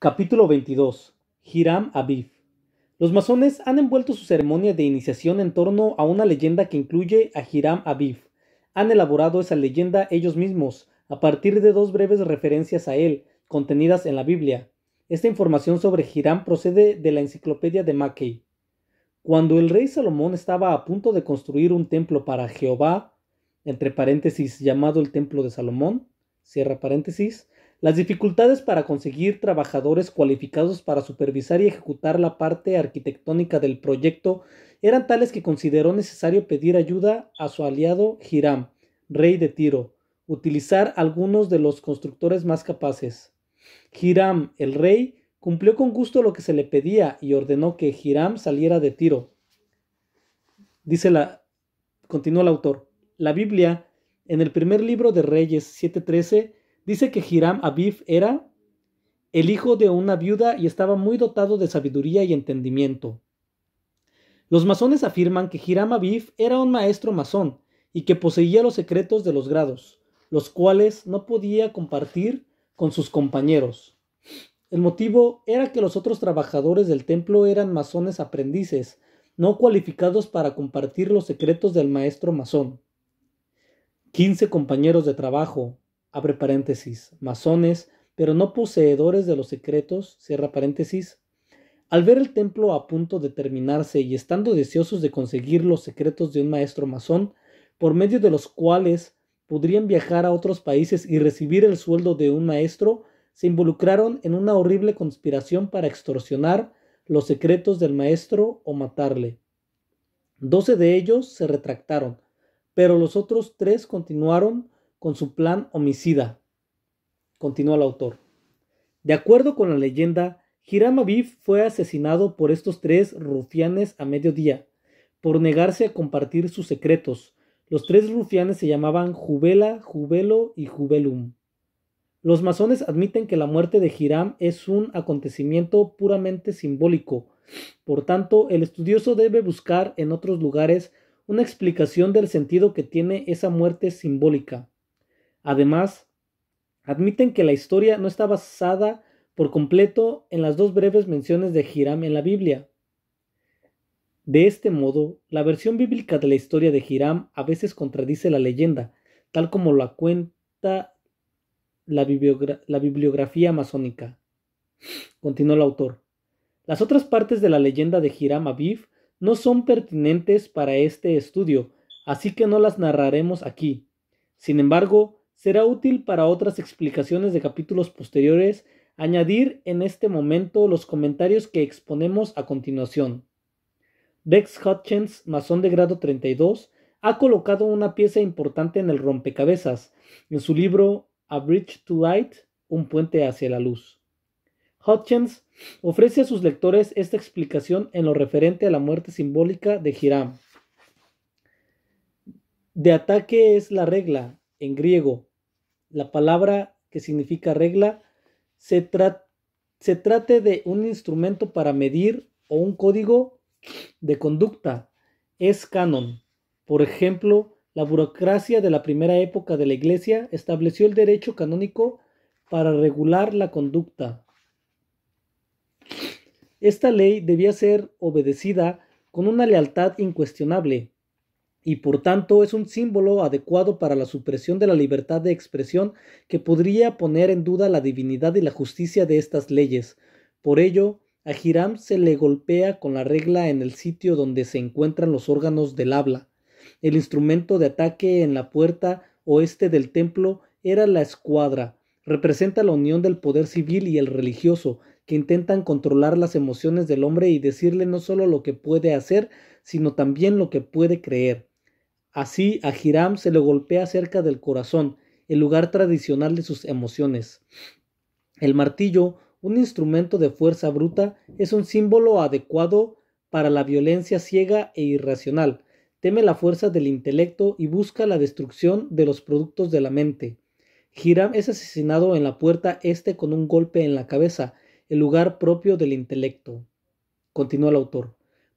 Capítulo 22. Hiram Aviv. Los masones han envuelto su ceremonia de iniciación en torno a una leyenda que incluye a Hiram Aviv. Han elaborado esa leyenda ellos mismos, a partir de dos breves referencias a él, contenidas en la Biblia. Esta información sobre Hiram procede de la enciclopedia de Mackey. Cuando el rey Salomón estaba a punto de construir un templo para Jehová, entre paréntesis llamado el templo de Salomón, cierra paréntesis, las dificultades para conseguir trabajadores cualificados para supervisar y ejecutar la parte arquitectónica del proyecto eran tales que consideró necesario pedir ayuda a su aliado Hiram, rey de Tiro, utilizar algunos de los constructores más capaces. Hiram, el rey, cumplió con gusto lo que se le pedía y ordenó que Hiram saliera de Tiro. Dice la continúa el autor. La Biblia en el primer libro de Reyes 7:13 Dice que Hiram Abif era el hijo de una viuda y estaba muy dotado de sabiduría y entendimiento. Los masones afirman que Hiram Abif era un maestro masón y que poseía los secretos de los grados, los cuales no podía compartir con sus compañeros. El motivo era que los otros trabajadores del templo eran masones aprendices, no cualificados para compartir los secretos del maestro masón. 15 compañeros de trabajo, abre paréntesis, masones, pero no poseedores de los secretos, cierra paréntesis. Al ver el templo a punto de terminarse y estando deseosos de conseguir los secretos de un maestro masón, por medio de los cuales podrían viajar a otros países y recibir el sueldo de un maestro, se involucraron en una horrible conspiración para extorsionar los secretos del maestro o matarle. Doce de ellos se retractaron, pero los otros tres continuaron con su plan homicida. Continúa el autor. De acuerdo con la leyenda, Hiram Aviv fue asesinado por estos tres rufianes a mediodía, por negarse a compartir sus secretos. Los tres rufianes se llamaban Jubela, Jubelo y Jubelum. Los masones admiten que la muerte de Hiram es un acontecimiento puramente simbólico. Por tanto, el estudioso debe buscar en otros lugares una explicación del sentido que tiene esa muerte simbólica. Además, admiten que la historia no está basada por completo en las dos breves menciones de Hiram en la Biblia. De este modo, la versión bíblica de la historia de Hiram a veces contradice la leyenda, tal como la cuenta la, bibliografía masónica. Continuó el autor. Las otras partes de la leyenda de Hiram Aviv no son pertinentes para este estudio, así que no las narraremos aquí. Sin embargo, Será útil para otras explicaciones de capítulos posteriores añadir en este momento los comentarios que exponemos a continuación. Dex Hutchins, masón de grado 32, ha colocado una pieza importante en el rompecabezas, en su libro A Bridge to Light, un puente hacia la luz. Hutchins ofrece a sus lectores esta explicación en lo referente a la muerte simbólica de Hiram. De ataque es la regla, en griego. La palabra que significa regla se, trate de un instrumento para medir o un código de conducta. Es canon. Por ejemplo, la burocracia de la primera época de la Iglesia estableció el derecho canónico para regular la conducta. Esta ley debía ser obedecida con una lealtad incuestionable y por tanto es un símbolo adecuado para la supresión de la libertad de expresión que podría poner en duda la divinidad y la justicia de estas leyes. Por ello, a Hiram se le golpea con la regla en el sitio donde se encuentran los órganos del habla. El instrumento de ataque en la puerta oeste del templo era la escuadra. Representa la unión del poder civil y el religioso, que intentan controlar las emociones del hombre y decirle no solo lo que puede hacer, sino también lo que puede creer. Así a Hiram se le golpea cerca del corazón, el lugar tradicional de sus emociones. El martillo, un instrumento de fuerza bruta, es un símbolo adecuado para la violencia ciega e irracional. Teme la fuerza del intelecto y busca la destrucción de los productos de la mente. Hiram es asesinado en la puerta este con un golpe en la cabeza, el lugar propio del intelecto. Continúa el autor.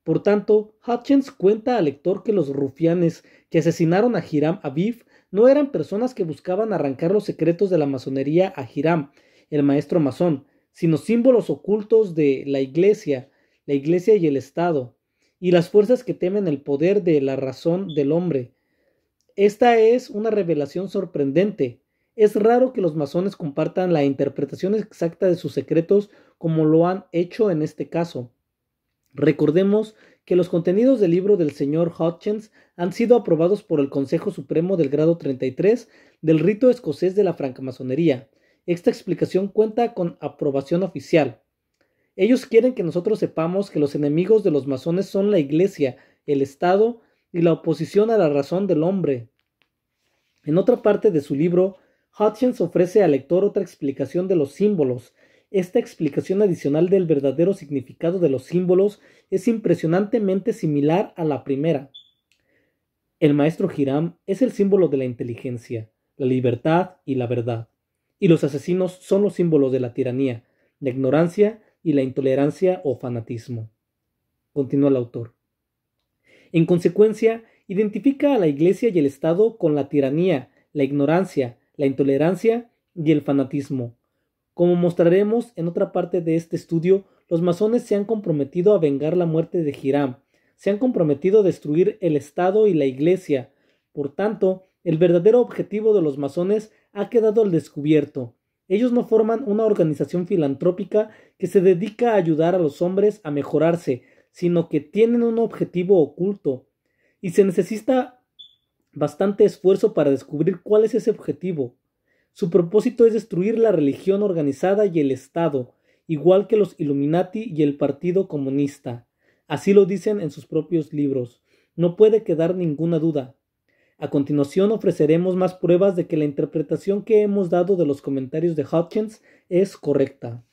Por tanto, Hutchins cuenta al lector que los rufianes que asesinaron a Hiram Aviv no eran personas que buscaban arrancar los secretos de la masonería a Hiram, el maestro masón, sino símbolos ocultos de la iglesia, la iglesia y el Estado, y las fuerzas que temen el poder de la razón del hombre. Esta es una revelación sorprendente. Es raro que los masones compartan la interpretación exacta de sus secretos como lo han hecho en este caso. Recordemos que los contenidos del libro del señor Hutchins han sido aprobados por el Consejo Supremo del grado 33 del rito escocés de la francmasonería. Esta explicación cuenta con aprobación oficial. Ellos quieren que nosotros sepamos que los enemigos de los masones son la Iglesia, el Estado y la oposición a la razón del hombre. En otra parte de su libro, Hutchins ofrece al lector otra explicación de los símbolos, esta explicación adicional del verdadero significado de los símbolos es impresionantemente similar a la primera. El maestro Hiram es el símbolo de la inteligencia, la libertad y la verdad, y los asesinos son los símbolos de la tiranía, la ignorancia y la intolerancia o fanatismo. Continúa el autor. En consecuencia, identifica a la Iglesia y el Estado con la tiranía, la ignorancia, la intolerancia y el fanatismo, como mostraremos en otra parte de este estudio, los masones se han comprometido a vengar la muerte de Hiram, se han comprometido a destruir el Estado y la Iglesia. Por tanto, el verdadero objetivo de los masones ha quedado al descubierto. Ellos no forman una organización filantrópica que se dedica a ayudar a los hombres a mejorarse, sino que tienen un objetivo oculto. Y se necesita bastante esfuerzo para descubrir cuál es ese objetivo. Su propósito es destruir la religión organizada y el Estado, igual que los Illuminati y el Partido Comunista. Así lo dicen en sus propios libros. No puede quedar ninguna duda. A continuación ofreceremos más pruebas de que la interpretación que hemos dado de los comentarios de Hopkins es correcta.